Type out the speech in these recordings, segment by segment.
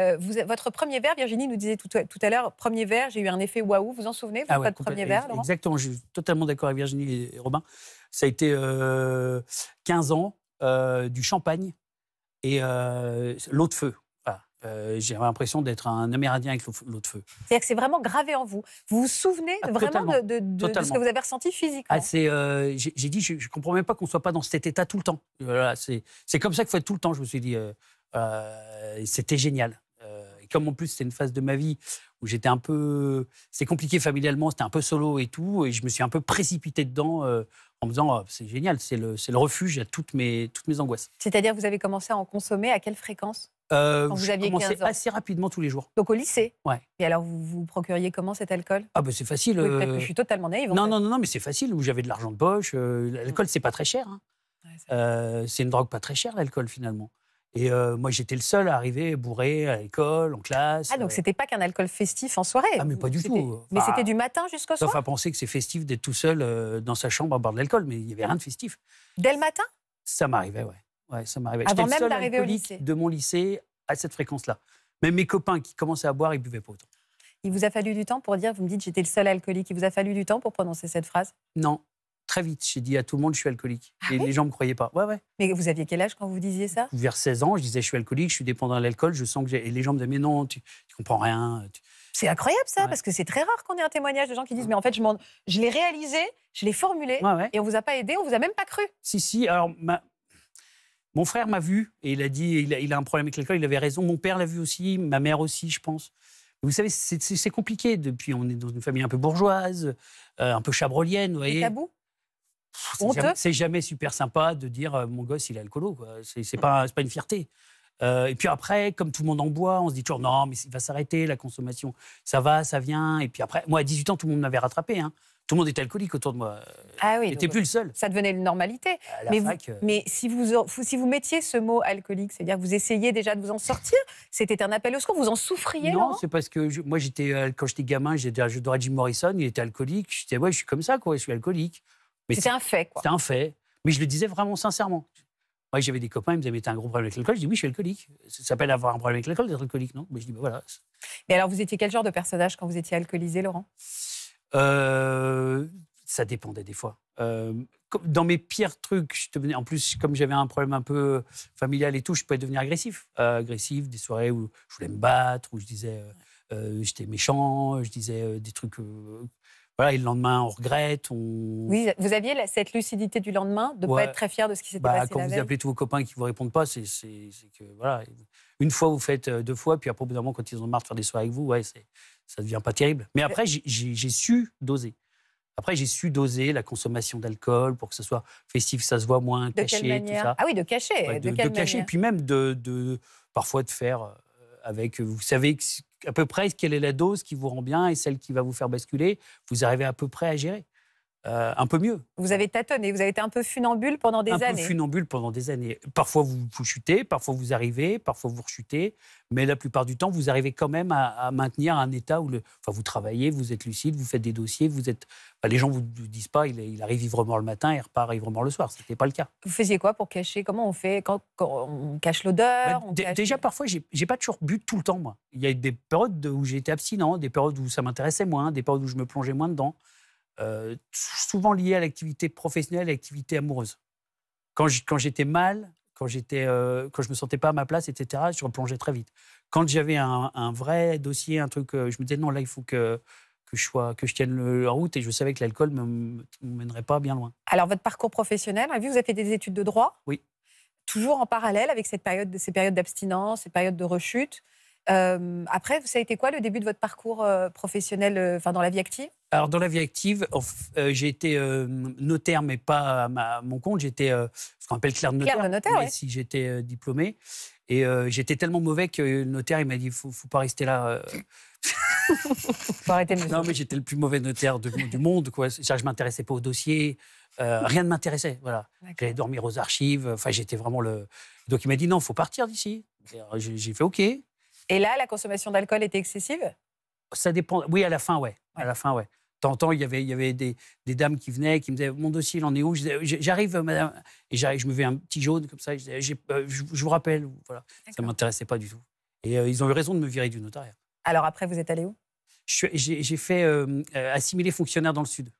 Euh, votre premier verre, Virginie nous disait tout, à l'heure, premier verre, j'ai eu un effet waouh. Vous en souvenez, vous ah premier verre Exactement, je suis totalement d'accord avec Virginie et Robin. Ça a été 15 euh, ans, euh, du champagne et l'eau de feu. j'ai l'impression d'être un Amérindien avec l'eau de feu. C'est-à-dire que c'est vraiment gravé en vous. Vous vous souvenez ah, vraiment de, ce que vous avez ressenti physiquement ah, J'ai dit, je ne comprends même pas qu'on ne soit pas dans cet état tout le temps. c'est comme ça qu'il faut être tout le temps, je me suis dit. C'était génial comme en plus c'était une phase de ma vie où j'étais un peu, c'est compliqué familialement, c'était un peu solo et tout, et je me suis un peu précipité dedans euh, en me disant oh, c'est génial, c'est le, le, refuge à toutes mes, toutes mes angoisses. C'est-à-dire vous avez commencé à en consommer à quelle fréquence euh, vous aviez 15 assez rapidement tous les jours. Donc au lycée Ouais. Et alors vous vous procuriez comment cet alcool Ah ben c'est facile. que euh, je suis totalement naïve. Non, non, non, mais c'est facile. Où j'avais de l'argent de poche. L'alcool, c'est pas très cher. Hein. c'est une drogue pas très chère, l'alcool, finalement. Et euh, moi, j'étais le seul à arriver bourré à l'école, en classe. Ah, donc euh. c'était pas qu'un alcool festif en soirée Ah, mais pas du tout. Mais c'était du matin jusqu'au soir Sauf à penser que c'est festif d'être tout seul euh, dans sa chambre à boire de l'alcool, mais il n'y avait rien de festif. Dès le matin Ça m'arrivait, ouais. ouais. ça m'arrivait. Avant même d'arriver au lycée de mon lycée à cette fréquence-là. Même mes copains qui commençaient à boire, ils buvaient pas autant. Il vous a fallu du temps pour dire, vous me dites, j'étais le seul alcoolique. Il vous a fallu du temps pour prononcer cette phrase Non, très vite. J'ai dit à tout le monde, je suis alcoolique. Ah et les gens ne me croyaient pas. Ouais, ouais. Mais vous aviez quel âge quand vous disiez ça Vers 16 ans, je disais, je suis alcoolique, je suis dépendant de l'alcool, je sens que j'ai. Et les gens me disaient, mais non, tu, ne comprends rien. C'est incroyable ça, parce que c'est très rare qu'on ait un témoignage de gens qui disent Mais en fait, je, je l'ai réalisé, je l'ai formulé, et on vous a pas aidé, on vous a même pas cru. Si, si. Alors, mon frère m'a vu, et il a dit il a, un problème avec l'alcool, il avait raison. Mon père l'a vu aussi, ma mère aussi, je pense. Vous savez, c'est compliqué. Depuis, on est dans une famille un peu bourgeoise, euh, un peu chabrolienne. Vous voyez. C'est jamais super sympa de dire euh, mon gosse, il est alcoolo. C'est pas, une fierté. Euh, et puis après, comme tout le monde en boit, on se dit toujours non, mais il va s'arrêter la consommation. Ça va, ça vient. Et puis après, moi à 18 ans, tout le monde m'avait rattrapé. Hein. Tout le monde était alcoolique autour de moi. Ah oui. J'étais plus le seul. Ça devenait une normalité. Mais, euh, mais, si, vous, mettiez ce mot alcoolique, c'est-à-dire que vous essayez déjà de vous en sortir, c'était un appel au secours. Vous en souffriez Non, c'est parce que moi, j'étais, quand j'étais gamin, j'étais, à Jim Morrison, il était alcoolique. J'étais, ouais, je suis comme ça, quoi, je suis alcoolique. C'était un fait, quoi. C'était un fait. Mais je le disais vraiment sincèrement. Moi, j'avais des copains, ils me disaient, mais un gros problème avec l'alcool. Je dis, oui, je suis alcoolique. Ça s'appelle avoir un problème avec l'alcool, d'être alcoolique, non Mais je dis, bah, voilà. Et alors, vous étiez quel genre de personnage quand vous étiez alcoolisé, Laurent euh, Ça dépendait des fois. Euh, dans mes pires trucs, je devenais, en plus, comme j'avais un problème un peu familial et tout, je pouvais devenir agressif. Euh, agressif, des soirées où je voulais me battre, où je disais, j'étais méchant, je disais des trucs et le lendemain, on regrette. On... vous aviez cette lucidité du lendemain de ne pas être très fier de ce qui s'était bah, passé. Quand vous appelez tous vos copains qui ne vous répondent pas, c'est que voilà. Une fois, vous faites euh, deux fois, puis après, propos d'un moment, quand ils ont marre de faire des soirées avec vous, ouais, ça ne devient pas terrible. Mais après, j'ai su doser. Après, j'ai su doser la consommation d'alcool pour que ce soit festif, ça se voit moins, de caché, quelle tout ça. Ah oui, de cacher. de, de, de cacher, puis même de, parfois de faire euh, avec. Vous savez que à peu près quelle est la dose qui vous rend bien et celle qui va vous faire basculer, vous arrivez à peu près à gérer. Euh, un peu mieux. Vous avez tâtonné, vous avez été un peu funambule pendant des années. Un peu funambule pendant des années. Parfois vous, vous chutez, parfois vous arrivez, parfois vous rechutez, mais la plupart du temps vous arrivez quand même à, maintenir un état où le, enfin, vous travaillez, vous êtes lucide, vous faites des dossiers, vous êtes. les gens ne vous disent pas, il, arrive ivrement le matin, et repart ivrement le soir. Ce n'était pas le cas. Vous faisiez quoi pour cacher Comment on fait quand, on cache l'odeur bah, Déjà parfois, j'ai pas toujours bu tout le temps moi. Il y a eu des périodes où j'étais abstinent, des périodes où ça m'intéressait moins, des périodes où je me plongeais moins dedans. Euh, souvent liées à l'activité professionnelle et à l'activité amoureuse. Quand j'étais mal, quand, euh, je ne me sentais pas à ma place, etc., je replongeais très vite. Quand j'avais un, vrai dossier, un truc, euh, je me disais non, là, il faut que, que je, tienne la route et je savais que l'alcool ne me, mènerait pas bien loin. Alors, votre parcours professionnel, vu vous avez fait des études de droit Oui. Toujours en parallèle avec cette période, ces périodes d'abstinence, ces périodes de rechute, euh, après, ça a été quoi le début de votre parcours euh, professionnel, euh, enfin dans la vie active Alors dans la vie active, j'ai été notaire, mais pas à, mon compte. J'étais ce qu'on appelle clerc de notaire. Claire de notaire, Si j'étais diplômé. Et j'étais tellement mauvais que le notaire, il m'a dit, il faut, faut pas rester là. faut arrêter suivre. Non, mais j'étais le plus mauvais notaire du monde. Quoi. Ça, je m'intéressais pas aux dossiers. rien ne m'intéressait. Voilà. J'allais dormir aux archives. Enfin, j'étais vraiment le... Donc, il m'a dit, non, faut partir d'ici. J'ai fait OK. Et là, la consommation d'alcool était excessive Ça dépend. Oui, à la fin, ouais. À la fin, ouais. il y avait, il y avait des, dames qui venaient, qui me disaient Mon dossier, il en est où J'arrive, madame. Et j'arrive, je me fais un petit jaune comme ça. Euh, je, vous rappelle. Voilà. Ça ne m'intéressait pas du tout. Et euh, ils ont eu raison de me virer du notariat. Alors après, vous êtes allé où J'ai fait euh, euh assimiler fonctionnaire dans le Sud.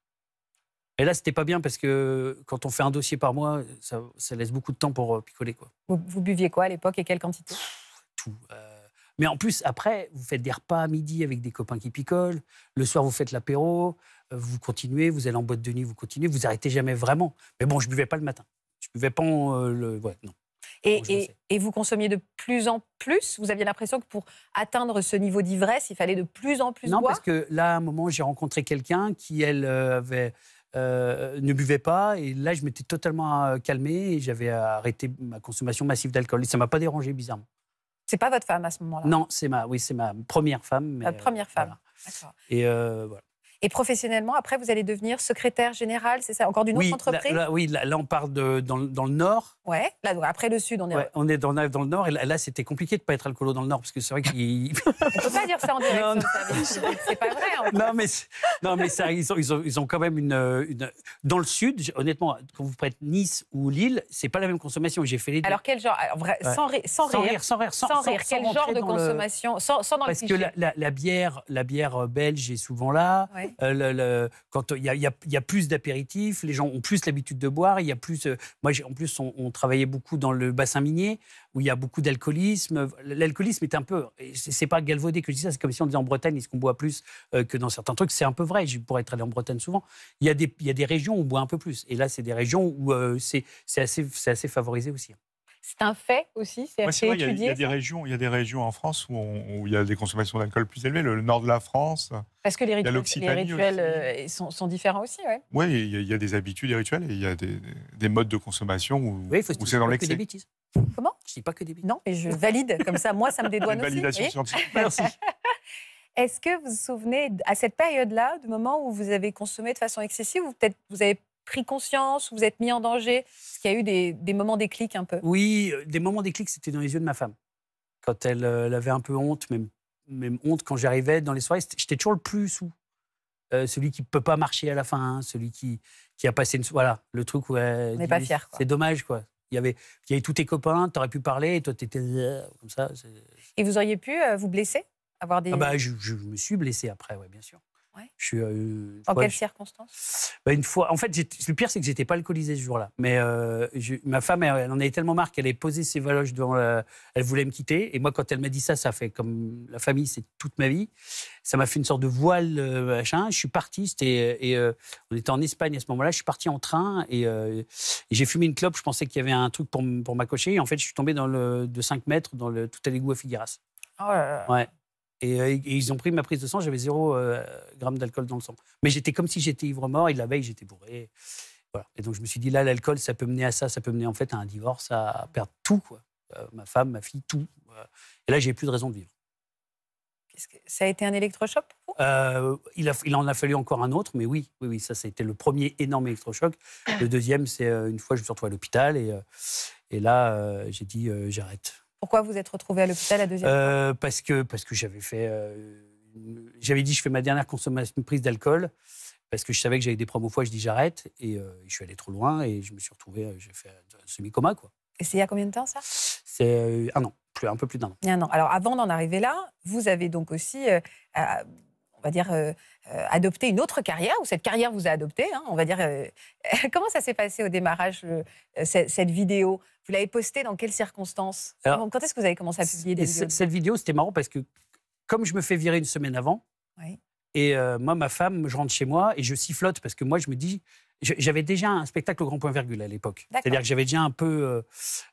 Et là, c'était pas bien parce que quand on fait un dossier par mois, ça, laisse beaucoup de temps pour picoler. Quoi. Vous, buviez quoi à l'époque et quelle quantité Tout. Mais en plus, après, vous faites des repas à midi avec des copains qui picolent. Le soir, vous faites l'apéro. Euh, vous continuez, vous allez en boîte de nuit, vous continuez. Vous arrêtez jamais vraiment. Mais bon, je buvais pas le matin. Je buvais pas en, euh, le. non. Et, vous consommiez de plus en plus Vous aviez l'impression que pour atteindre ce niveau d'ivresse, il fallait de plus en plus boire Non, parce que là, à un moment, j'ai rencontré quelqu'un qui, elle, euh, ne buvait pas. Et là, je m'étais totalement calmé et j'avais arrêté ma consommation massive d'alcool. Et ça ne m'a pas dérangé, bizarrement. C'est pas votre femme à ce moment-là Non, c'est ma, oui, c'est ma première femme. Mais, Votre euh, première femme. Et euh, voilà. Et professionnellement, après, vous allez devenir secrétaire général, c'est ça Encore d'une autre entreprise Oui, là, on part de, dans, le Nord. Ouais. après le Sud, on est. on est dans, le Nord. Et là, c'était compliqué de ne pas être alcoolo dans le Nord, parce que c'est vrai qu'il. on ne peut pas dire ça en direct. Non, C'est pas vrai. Non, mais, non, mais ça, ils, ont, quand même une, Dans le Sud, honnêtement, quand vous prêtez Nice ou Lille, c'est pas la même consommation. J'ai fait les Alors, quel genre sans, rire, sans, rire, sans rire. Quel genre de consommation sans, dans Parce le que la, la, la, bière, la bière euh, belge est souvent là. Euh, le, quand il y, a, plus d'apéritifs, les gens ont plus l'habitude de boire. Il y a plus. Euh, moi, en plus, on, travaillait beaucoup dans le bassin minier où il y a beaucoup d'alcoolisme. L'alcoolisme est un peu. C'est pas galvaudé que je dis ça. C'est comme si on disait en Bretagne, est-ce qu'on boit plus euh, que dans certains trucs C'est un peu vrai. Je pourrais être allé en Bretagne souvent. Il y, a des, y a des régions où on boit un peu plus. Et là, c'est des régions où c'est assez, assez favorisé aussi. C'est un fait aussi, c'est Il y, a, des régions, y des régions en France où, il y a des consommations d'alcool plus élevées, le, nord de la France. Parce que les rituels, euh, sont, différents aussi, oui. il, y, a des habitudes, des rituels, il y a des, modes de consommation où, où c'est dans l'excès. Comment Je dis pas que des bêtises. Non, et je valide, comme ça, moi, ça me dédouane Une validation aussi. scientifique, merci. Est-ce que vous vous souvenez, à cette période-là, du moment où vous avez consommé de façon excessive, ou peut-être vous avez pris conscience, vous êtes mis en danger Est-ce qu'il y a eu des, moments déclics, un peu Oui, euh, des moments déclics, c'était dans les yeux de ma femme. Quand elle, elle euh, avait un peu honte, même, même honte quand j'arrivais dans les soirées, j'étais toujours le plus sous. Euh, celui qui ne peut pas marcher à la fin, hein, celui qui, qui a passé une. Voilà, le truc où. On n'est pas fier. C'est dommage, quoi. Il y, avait, il y avait tous tes copains, tu aurais pu parler, et toi, tu étais comme ça. Et vous auriez pu vous blesser avoir des... Ah bah, je, je, me suis blessé après, oui, bien sûr. Je euh, en quelles circonstances bah, Une fois, en fait, le pire c'est que j'étais pas alcoolisé ce jour-là. Mais euh, ma femme, elle, en avait tellement marre qu'elle avait posé ses valoches devant. Elle voulait me quitter. Et moi, quand elle m'a dit ça, ça fait comme la famille, c'est toute ma vie. Ça m'a fait une sorte de voile euh, machin. Je suis parti. et on était en Espagne à ce moment-là. Je suis parti en train et, j'ai fumé une clope. Je pensais qu'il y avait un truc pour, pour Et en fait, je suis tombé dans le de 5 mètres dans le tout à l'égout à Figueras. ouais oh là Ouais. Et, euh, ils ont pris ma prise de sang, j'avais zéro euh, gramme d'alcool dans le sang. Mais j'étais comme si j'étais ivre mort et la veille, j'étais bourré. Voilà. Et donc je me suis dit, là, l'alcool, ça peut mener à ça, ça peut mener en fait à un divorce, à perdre tout, quoi. Euh, ma femme, ma fille, tout. Et là, j'ai plus de raison de vivre. ça a été un électrochoc pour vous il, il, en a fallu encore un autre, mais oui, oui, oui ça, ça a été le premier énorme électrochoc. Le deuxième, c'est une fois, je me suis retrouvé à l'hôpital et, et là, j'ai dit, j'arrête. Pourquoi vous êtes retrouvé à l'hôpital la deuxième fois euh, Parce que, parce que j'avais fait. Euh, j'avais dit, je fais ma dernière consommation, prise d'alcool parce que je savais que j'avais des problèmes fois, je dis j'arrête. Et euh, je suis allé trop loin et je me suis retrouvé, j'ai fait un semi-coma. quoi. Et c'est il y a combien de temps ça C'est un an, plus, un peu plus d'un an. Il y un an. Alors avant d'en arriver là, vous avez donc aussi on va dire, euh, euh, adopter une autre carrière, ou cette carrière vous a adopté, hein, on va dire. Euh, comment ça s'est passé au démarrage, cette, vidéo Vous l'avez postée dans quelles circonstances Quand est-ce que vous avez commencé à publier des vidéos Cette vidéo, c'était marrant parce que, comme je me fais virer une semaine avant, et moi, ma femme, je rentre chez moi et je sifflote parce que moi, je me dis, j'avais déjà un spectacle au grand point virgule à l'époque. C'est-à-dire que j'avais déjà un peu. Euh,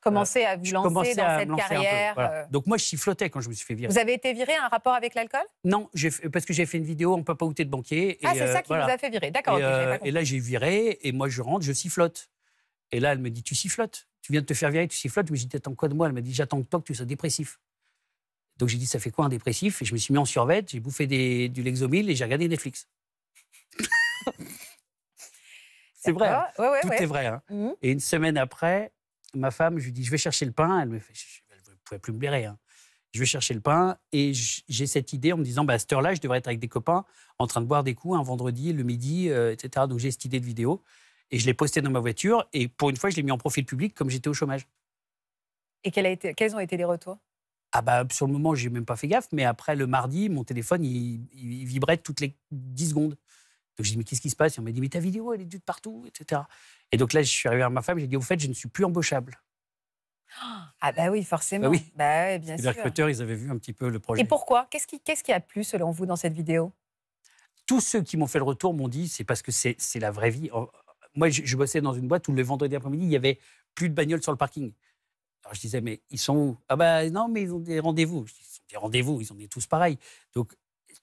commencé à euh, vous lancer dans cette carrière. Euh. Donc moi, je sifflotais quand je me suis fait virer. Vous avez été viré un rapport avec l'alcool Non, parce que j'ai fait une vidéo en papa outé de banquier. ah, c'est ça qui vous a fait virer, d'accord. Et, là, j'ai viré, et moi, je rentre, je sifflote. Et là, elle me dit Tu sifflotes. Tu viens de te faire virer, tu sifflotes. Je me dis T'attends quoi de moi Elle m'a dit J'attends que toi, que tu sois dépressif. Donc j'ai dit Ça fait quoi un dépressif Et je me suis mis en survêt, j'ai bouffé des, du Lexomil et j'ai regardé Netflix. C'est vrai. Hein. Tout est vrai. Hein. Mhm. Et une semaine après, ma femme, je lui dis, je vais chercher le pain. Elle me fait, ne pouvait plus me blairer. Hein. Je vais chercher le pain et j'ai cette idée en me disant, bah, à cette heure-là, je devrais être avec des copains en train de boire des coups un vendredi, le midi, euh, etc. Donc j'ai cette idée de vidéo et je l'ai postée dans ma voiture. Et pour une fois, je l'ai mis en profil public comme j'étais au chômage. Et a été, quels ont été les retours ah bah, sur le moment, j'ai même pas fait gaffe, mais après le mardi, mon téléphone, il vibrait toutes les 10 secondes. Donc j'ai dit, mais qu'est-ce qui se passe Et on m'a dit, mais ta vidéo, elle est du de partout, etc. Et donc là, je suis arrivé à ma femme, j'ai dit, au fait, je ne suis plus embauchable. Ah bah oui, forcément. Bah oui. les bah recruteurs, ils avaient vu un petit peu le projet. Et pourquoi Qu'est-ce qui, qu'est-ce qui a plu selon vous dans cette vidéo Tous ceux qui m'ont fait le retour m'ont dit c'est parce que c'est, la vraie vie. Oh, moi, je, bossais dans une boîte où le vendredi après-midi, il y avait plus de bagnoles sur le parking. Alors je disais mais ils sont où Ah bah non, mais ils ont des rendez-vous. ils ont des rendez-vous, ils ont tous pareil Donc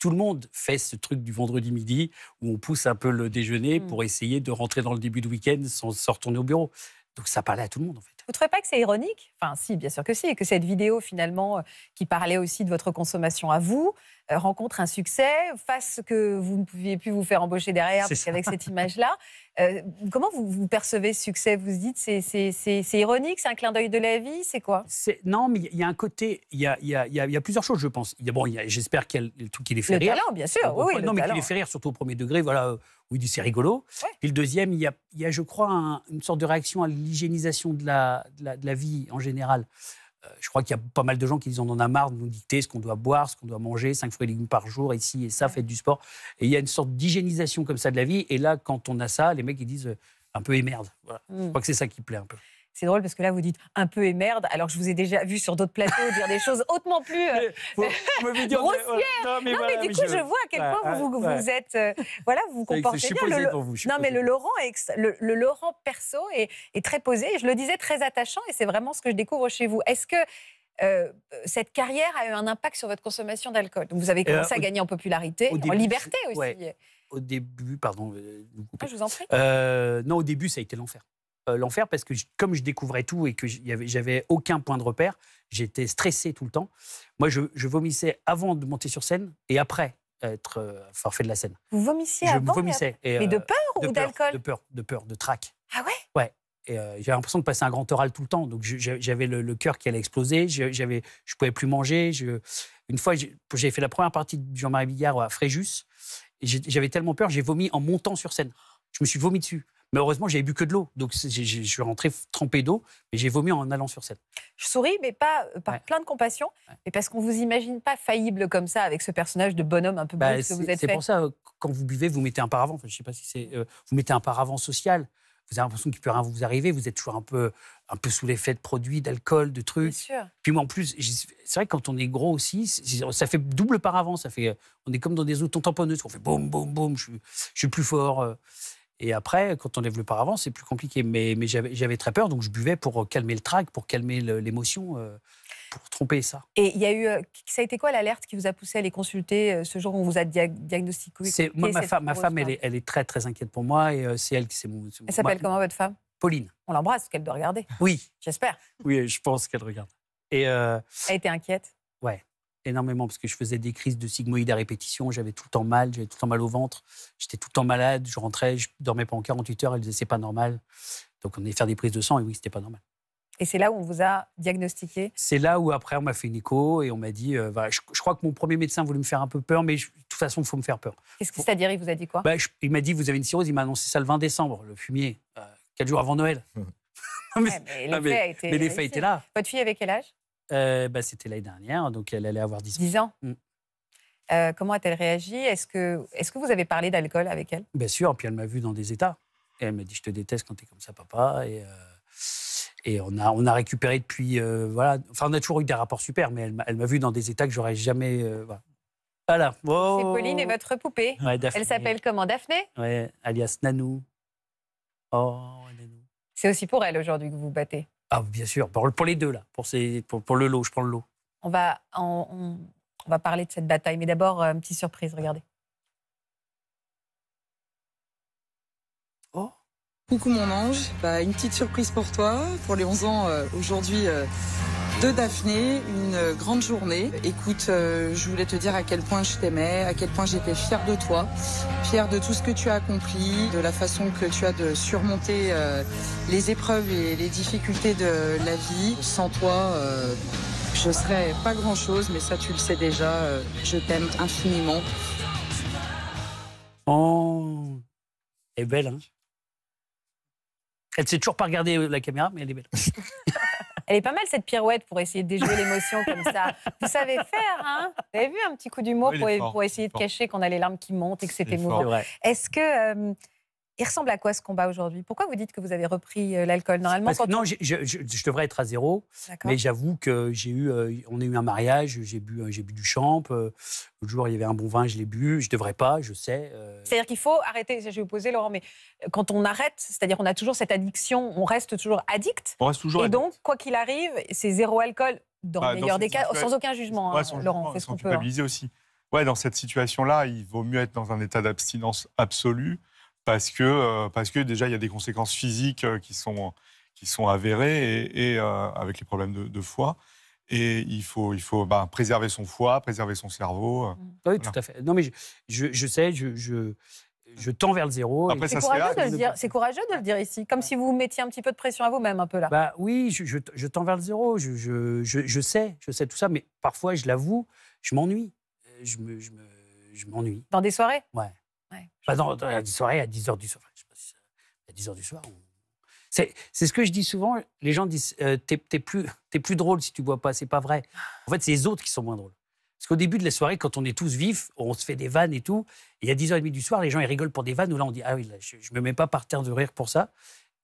tout le monde fait ce truc du vendredi midi où on pousse un peu le déjeuner mm. pour essayer de rentrer dans le début de week-end sans se retourner au bureau. Donc ça parlait à tout le monde en vous ne trouvez pas que c'est ironique Enfin, si, bien sûr que si, et que cette vidéo, finalement, euh, qui parlait aussi de votre consommation à vous, euh, rencontre un succès, face que vous ne pouviez plus vous faire embaucher derrière, parce qu'avec cette image-là, euh, comment vous, vous, percevez ce succès Vous dites, c'est, ironique, c'est un clin d'œil de la vie, c'est quoi Non, mais il y a un côté, il y a, plusieurs choses, je pense. Il bon, j'espère qu'il y a le les fait le rire. Talent, bien sûr. Oui, non, mais talent. les fait rire, surtout au premier degré, voilà, oui, c'est rigolo. Et le deuxième, il y a, je crois, une sorte de réaction à l'hygiénisation de la, vie en général. Euh, je crois qu'il y a pas mal de gens qui disent on en a marre de nous dicter ce qu'on doit boire, ce qu'on doit manger, cinq fruits et légumes par jour, ici et ça, faites du sport. Et il y a une sorte d'hygiénisation comme ça de la vie. Et là, quand on a ça, les mecs, ils disent euh, un peu émerde mmh. Je crois que c'est ça qui plaît un peu. C'est drôle parce que là, vous dites un peu et merde, alors que je vous ai déjà vu sur d'autres plateaux dire des choses hautement plus euh, grossières. Non, mais, du coup, je... vois à quel point vous, vous, êtes. Euh, voilà, vous vous comportez bien. non, mais le Laurent, le, Laurent perso est, est très posé. Et je le disais, très attachant. Et c'est vraiment ce que je découvre chez vous. Est-ce que. Euh, cette carrière a eu un impact sur votre consommation d'alcool. vous avez eh ben, commencé à gagner en popularité, en liberté aussi. au début, pardon. ah, je vous en prie. non, au début, ça a été l'enfer. Euh, l'enfer parce que comme je découvrais tout et que j'avais aucun point de repère, j'étais stressé tout le temps. Moi, je, vomissais avant de monter sur scène et après être euh, forfait de la scène. Vous vomissiez avant vomissais. Et, mais de euh, peur ou d'alcool De peur, de peur, de trac. Ah ouais Ouais. j'avais l'impression de passer un grand oral tout le temps. Donc j'avais le, cœur qui allait exploser, j'avais, je pouvais plus manger. Je... Une fois, j'ai fait la première partie de Jean-Marie Bigard à Fréjus. J'avais tellement peur, j'ai vomi en montant sur scène. Je me suis vomi dessus. Mais heureusement, j'avais bu que de l'eau. Donc, je suis rentré trempé d'eau, mais j'ai vomi en allant sur scène. Je souris, mais pas euh, par plein de compassion, mais parce qu'on ne vous imagine pas faillible comme ça, avec ce personnage de bonhomme un peu bah, que vous êtes C'est pour ça, euh, quand vous buvez, vous mettez un paravent. Enfin, je sais pas si c'est. Euh, vous mettez un paravent social. Vous avez l'impression qu'il peut rien vous arriver. Vous êtes toujours un peu, un peu sous l'effet de produits, d'alcool, de trucs. Bien sûr. Puis moi, en plus, c'est vrai que quand on est gros aussi, ça fait double paravent. Ça fait, on est comme dans des autos tamponneuses. On fait boum, boum, boum, je, je suis plus fort. Et après, quand on est venu par avant, c'est plus compliqué. Mais, mais j'avais très peur, donc je buvais pour euh, calmer le trac, pour calmer l'émotion, euh, pour tromper ça. Et il y a eu, euh, ça a été quoi l'alerte qui vous a poussé à les consulter ce jour où on vous a diagnostiqué ma, ma femme, elle est, très très inquiète pour moi et c'est elle qui s'est. Elle s'appelle comment votre femme Pauline. On l'embrasse, qu'elle doit regarder. Oui. J'espère. Oui, je pense qu'elle regarde. Et euh... Elle était inquiète. Ouais énormément parce que je faisais des crises de sigmoïdes à répétition, j'avais tout le temps mal, j'avais tout le temps mal au ventre, j'étais tout le temps malade, je rentrais, je dormais pendant 48 heures, elle disait c'est pas normal. Donc on allait faire des prises de sang et oui, c'était pas normal. Et c'est là où on vous a diagnostiqué C'est là où après on m'a fait une écho et on m'a dit, euh, je, crois que mon premier médecin voulait me faire un peu peur, mais de toute façon il faut me faire peur. Qu'est-ce que c'est-à-dire Il vous a dit quoi bah, Il m'a dit vous avez une cirrhose, il m'a annoncé ça le 20 décembre, le fumier, 4 euh, jours avant Noël. mais, mais l'effet était là. Votre fille avait quel âge euh, bah, c'était l'année dernière, donc elle allait avoir 10 ans. ans mm. euh, Comment a-t-elle réagi Est-ce que, est que vous avez parlé d'alcool avec elle Bien sûr, puis elle m'a vu dans des états. elle m'a dit Je te déteste quand tu es comme ça, papa. Et, euh, et on, a, on a récupéré depuis. voilà. Enfin, on a toujours eu des rapports super, mais elle m'a vu dans des états que j'aurais jamais. Voilà. voilà. C'est oh. Pauline et votre poupée. elle s'appelle comment Daphné Oui, alias Nanou. Oh, Nanou. C'est aussi pour elle aujourd'hui que vous vous battez ah, bien sûr. Pour les deux, là. Pour, ces, pour, le lot, je prends le lot. On va, on, va parler de cette bataille. Mais d'abord, euh, une petite surprise, regardez. Oh Coucou mon ange, bah, une petite surprise pour toi. Pour les 11 ans, euh, aujourd'hui, euh, de Daphné, une grande journée. Écoute, euh, je voulais te dire à quel point je t'aimais, à quel point j'étais fière de toi, fière de tout ce que tu as accompli, de la façon que tu as de surmonter euh, les épreuves et les difficultés de la vie. Sans toi, euh, je serais pas grand-chose, mais ça tu le sais déjà, je t'aime infiniment. Oh, elle est belle, hein Elle sait toujours pas regarder la caméra, mais elle est belle. Elle est pas mal cette pirouette pour essayer de déjouer l'émotion comme ça. Vous savez faire, hein Vous avez vu un petit coup d'humour pour, essayer de cacher qu'on a les larmes qui montent et que c'est émouvant. Est-ce que euh, il ressemble à quoi ce combat aujourd'hui Pourquoi vous dites que vous avez repris euh, l'alcool normalement Non, je, devrais être à zéro, mais j'avoue que j'ai eu, euh, on a eu un mariage, j'ai bu, euh, j'ai bu du champ. Euh, jour, il y avait un bon vin, je l'ai bu. Je devrais pas, je sais. C'est-à-dire qu'il faut arrêter. Je vais vous poser, Laurent, mais quand on arrête, c'est-à-dire qu'on a toujours cette addiction, on reste toujours addict. On reste toujours. Et donc, quoi qu'il arrive, c'est zéro alcool dans bah, le meilleur des cas, sans aucun jugement. Hein, Laurent, ce qu'on peut. Hein. aussi. Ouais, dans cette situation-là, il vaut mieux être dans un état d'abstinence absolue parce que, euh, parce que déjà, il y a des conséquences physiques euh, qui sont, qui sont avérées et, euh, avec les problèmes de, de, foie. Et il faut, il faut bah, préserver son foie, préserver son cerveau. Mmh. Oui, tout à fait. Non, mais je, je, sais, je, je, tends vers le zéro. Après, c'est, courageux de le dire, c'est courageux de le dire ici, comme si vous mettiez un petit peu de pression à vous-même, un peu là. Bah, oui, je, tends vers le zéro. Je, sais, je sais tout ça, mais parfois, je l'avoue, je m'ennuie. Je, je m'ennuie. Dans des soirées Ouais non, à 10 à 10 du soir. Euh, à 10 du soir. C'est ce que je dis souvent. Les gens disent euh, T'es plus, plus drôle si tu bois pas. C'est pas vrai. En fait, c'est les autres qui sont moins drôles. Parce qu'au début de la soirée, quand on est tous vifs, on se fait des vannes et tout. Et à 10h30 du soir, les gens ils rigolent pour des vannes ou là on dit Ah oui, je, ne me mets pas par terre de rire pour ça.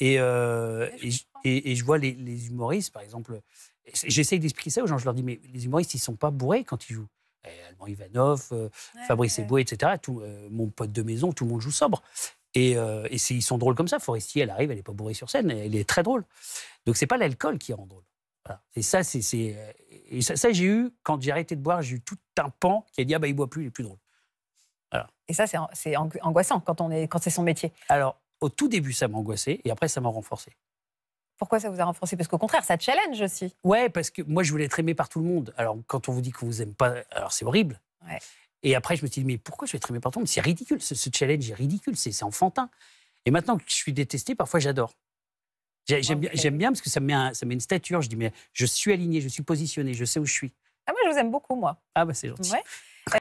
Et, euh, et, je vois les, les humoristes, par exemple, j'essaye d'expliquer ça aux gens. Je leur dis Mais les humoristes, ils sont pas bourrés quand ils jouent. Eh, Allemand Ivanov, euh, Fabrice Eboué, etc. Tout, euh, mon pote de maison, tout le monde joue sobre. Et, euh, ils sont drôles comme ça. Forestier, elle arrive, elle n'est pas bourrée sur scène, elle est très drôle. Donc c'est pas l'alcool qui rend drôle. Et ça, c'est, ça, j'ai eu, quand j'ai arrêté de boire, j'ai eu tout un pan qui a dit Ah bah il boit plus, il est plus drôle. Et ça, c'est, angoissant quand, quand c'est son métier. Alors, au tout début, ça m'a angoissé et après, ça m'a renforcé. Pourquoi ça vous a renforcé Parce qu'au contraire, ça challenge aussi. Ouais, parce que moi, je voulais être aimé par tout le monde. Alors, quand on vous dit qu'on vous aime pas, alors c'est horrible. Ouais. Et après, je me suis dit, mais pourquoi je vais être aimé par tout le monde C'est ridicule, ce, challenge est ridicule, c'est enfantin. Et maintenant que je suis détesté, parfois j'adore. J'aime bien, bien, parce que ça me, met ça met une stature. Je dis, mais je suis aligné, je suis positionné, je sais où je suis. Ah, moi, je vous aime beaucoup, moi. Ah, bah, c'est gentil.